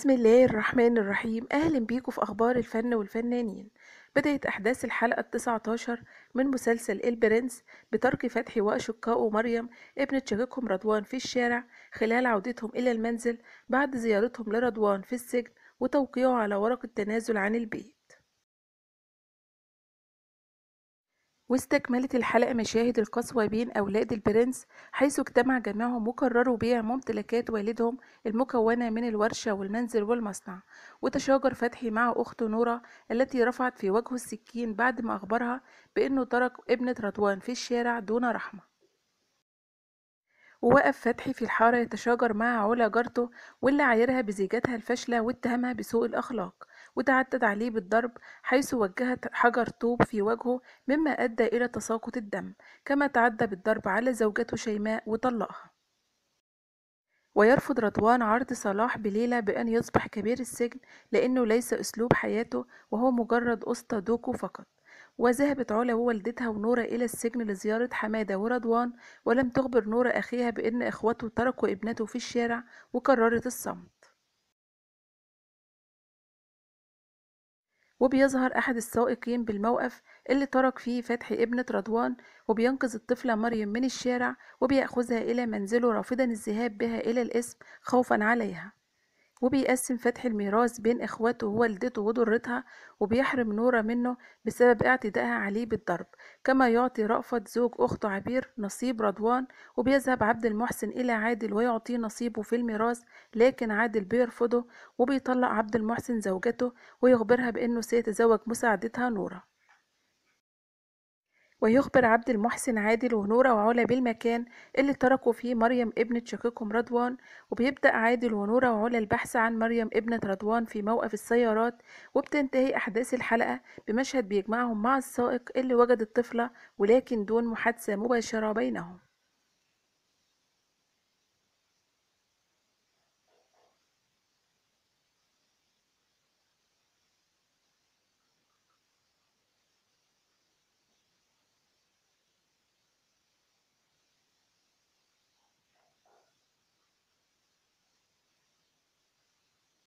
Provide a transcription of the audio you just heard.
بسم الله الرحمن الرحيم أهلا بيكم في أخبار الفن والفنانين بدأت أحداث الحلقة التسعة عشر من مسلسل البرنس بترك فتحي وأشقائه مريم ابنة شقيقهم رضوان في الشارع خلال عودتهم إلى المنزل بعد زيارتهم لرضوان في السجن وتوقيعه على ورقة تنازل عن البيت واستكملت الحلقة مشاهد القسوة بين أولاد البرنس حيث اجتمع جميعهم وقرروا بيع ممتلكات والدهم المكونة من الورشة والمنزل والمصنع وتشاجر فتحي مع أخته نورة التي رفعت في وجهه السكين بعد ما أخبرها بأنه ترك ابنة رضوان في الشارع دون رحمة ووقف فتحي في الحارة يتشاجر مع علا جارته واللي عايرها بزيجتها الفاشلة واتهمها بسوء الأخلاق وتعدت عليه بالضرب حيث وجهت حجر طوب في وجهه مما أدى إلى تساقط الدم كما تعدى بالضرب على زوجته شيماء وطلقها ويرفض رضوان عرض صلاح بليلة بأن يصبح كبير السجن لأنه ليس أسلوب حياته وهو مجرد أسطى دوكو فقط وذهبت علا ووالدتها ونورا إلى السجن لزيارة حمادة ورضوان ولم تخبر نورا أخيها بأن إخوته تركوا ابنته في الشارع وقررت الصمت وبيظهر أحد السائقين بالموقف اللي ترك فيه فتحي ابنة رضوان وبينقذ الطفلة مريم من الشارع وبيأخذها إلى منزله رافضا الذهاب بها إلى القسم خوفا عليها وبيقسم فتح الميراث بين إخواته ووالدته وضرتها وبيحرم نورة منه بسبب اعتدائها عليه بالضرب كما يعطي رأفت زوج أخته عبير نصيب رضوان وبيذهب عبد المحسن إلى عادل ويعطيه نصيبه في الميراث لكن عادل بيرفضه وبيطلق عبد المحسن زوجته ويخبرها بأنه سيتزوج مساعدتها نورة ويخبر عبد المحسن عادل ونورة وعلا بالمكان اللي تركوا فيه مريم ابنة شقيقهم رضوان وبيبدأ عادل ونورة وعلا البحث عن مريم ابنة رضوان في موقف السيارات وبتنتهي أحداث الحلقة بمشهد بيجمعهم مع السائق اللي وجد الطفلة ولكن دون محادثة مباشرة بينهم